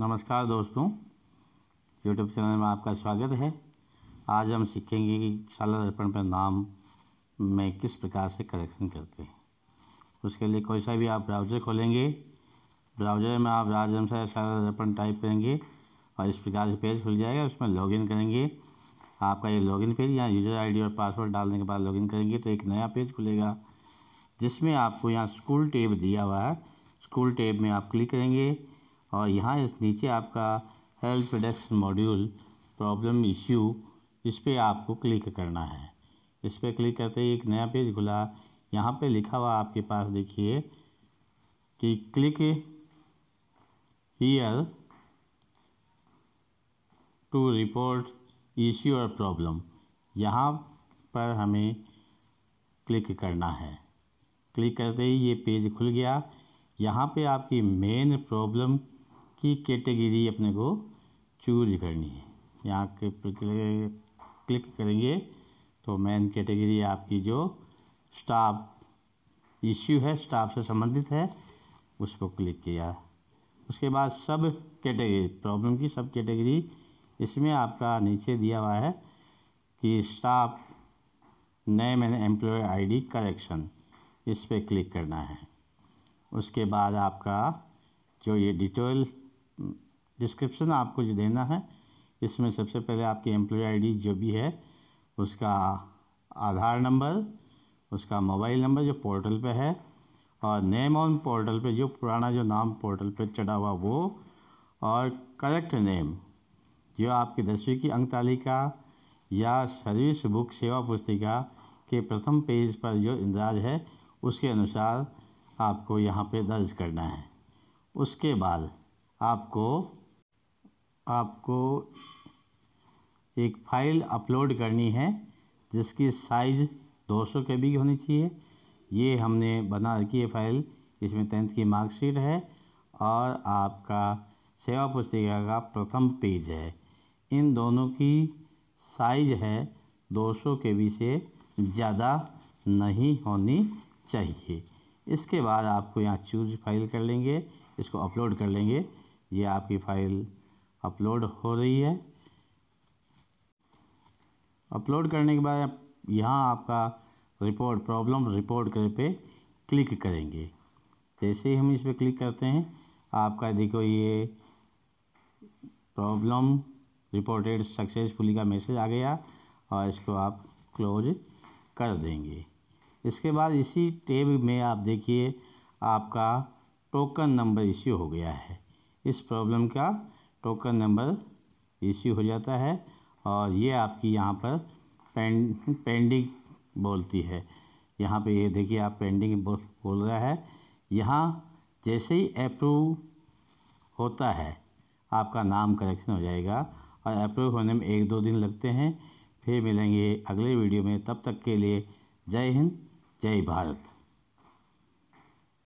नमस्कार दोस्तों YouTube channel में आपका स्वागत है आज हम सीखेंगे कि शाला दर्पण पर नाम में किस प्रकार से करेक्शन करते हैं उसके लिए कोई सा भी आप ब्राउज़र खोलेंगे ब्राउज़र में आप राजम से शाला दर्पण टाइप करेंगे और इस प्रकार से पेज खुल जाएगा उसमें लॉगिन करेंगे आपका ये लॉगिन पेज यहाँ यूज़र आई और पासवर्ड डालने के बाद लॉगिन करेंगे तो एक नया पेज खुलेगा जिसमें आपको यहाँ स्कूल टेब दिया हुआ है स्कूल टेब में आप क्लिक करेंगे और यहाँ इस नीचे आपका help desk module problem issue इस पर आपको क्लिक करना है इस पर क्लिक करते ही एक नया पेज खुला यहाँ पे लिखा हुआ आपके पास देखिए कि click here to report issue और प्रॉब्लम यहाँ पर हमें क्लिक करना है क्लिक करते ही ये पेज खुल गया यहाँ पे आपकी मेन प्रॉब्लम की कैटेगरी अपने को चूज करनी है यहाँ के क्लिक करेंगे तो मेन कैटेगरी आपकी जो स्टाफ इश्यू है स्टाफ से संबंधित है उस पर क्लिक किया उसके बाद सब कैटेगरी प्रॉब्लम की सब कैटेगरी इसमें आपका नीचे दिया हुआ है कि स्टाफ नए मैंने एम्प्लॉय आईडी करेक्शन इस पर क्लिक करना है उसके बाद आपका जो ये डिटेल डिस्क्रिप्शन आपको जो देना है इसमें सबसे पहले आपकी एम्प्लॉय आईडी जो भी है उसका आधार नंबर उसका मोबाइल नंबर जो पोर्टल पे है और नेम ऑन पोर्टल पे जो पुराना जो नाम पोर्टल पे चढ़ा हुआ वो और करेक्ट नेम जो आपकी दसवीं की अंक तालिका या सर्विस बुक सेवा पुस्तिका के प्रथम पेज पर जो इंदराज है उसके अनुसार आपको यहाँ पे दर्ज करना है उसके बाद आपको आपको एक फाइल अपलोड करनी है जिसकी साइज़ 200 सौ के बी होनी चाहिए ये हमने बना रखी है फाइल इसमें टेंथ की मार्कशीट है और आपका सेवा पुस्तिका का प्रथम पेज है इन दोनों की साइज है 200 सौ के बी से ज़्यादा नहीं होनी चाहिए इसके बाद आपको यहाँ चूज फाइल कर लेंगे इसको अपलोड कर लेंगे ये आपकी फ़ाइल अपलोड हो रही है अपलोड करने के बाद यहाँ आपका रिपोर्ट प्रॉब्लम रिपोर्ट करे पे क्लिक करेंगे जैसे ही हम इस पर क्लिक करते हैं आपका देखो ये प्रॉब्लम रिपोर्टेड सक्सेसफुली का मैसेज आ गया और इसको आप क्लोज कर देंगे इसके बाद इसी टेब में आप देखिए आपका टोकन नंबर इश्यू हो गया है इस प्रॉब्लम का टोकन नंबर इश्यू हो जाता है और ये आपकी यहाँ पर पें पेंडिंग बोलती है यहाँ पे ये देखिए आप पेंडिंग बोल रहा है यहाँ जैसे ही अप्रूव होता है आपका नाम करेक्शन हो जाएगा और अप्रूव होने में एक दो दिन लगते हैं फिर मिलेंगे अगले वीडियो में तब तक के लिए जय हिंद जय भारत